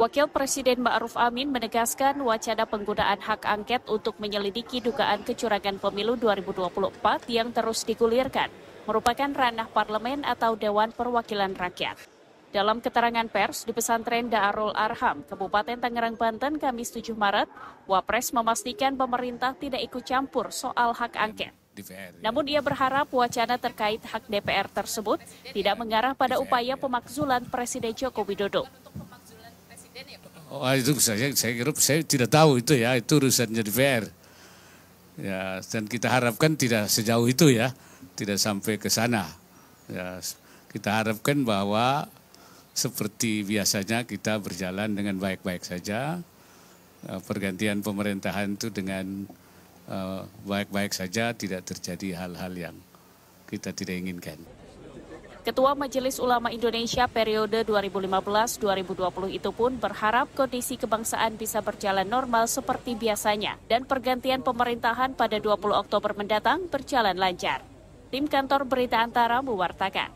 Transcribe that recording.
Wakil Presiden Ma'ruf Amin menegaskan wacana penggunaan hak angket untuk menyelidiki dugaan kecurangan pemilu 2024 yang terus digulirkan merupakan ranah parlemen atau Dewan Perwakilan Rakyat. Dalam keterangan pers di pesantren Da'arul Arham, Kabupaten Tangerang, Banten, Kamis 7 Maret, Wapres memastikan pemerintah tidak ikut campur soal hak angket. Namun ia berharap wacana terkait hak DPR tersebut tidak mengarah pada upaya pemakzulan Presiden Joko Widodo. Oh, ah, itu saya saya kira saya tidak tahu itu ya, itu urusannya DPR. Ya, dan kita harapkan tidak sejauh itu ya, tidak sampai ke sana. Ya, kita harapkan bahwa seperti biasanya kita berjalan dengan baik-baik saja. Eh, pergantian pemerintahan itu dengan eh, baik-baik saja, tidak terjadi hal-hal yang kita tidak inginkan. Ketua Majelis Ulama Indonesia periode 2015-2020 itu pun berharap kondisi kebangsaan bisa berjalan normal seperti biasanya dan pergantian pemerintahan pada 20 Oktober mendatang berjalan lancar. Tim kantor Berita Antara mewartakan.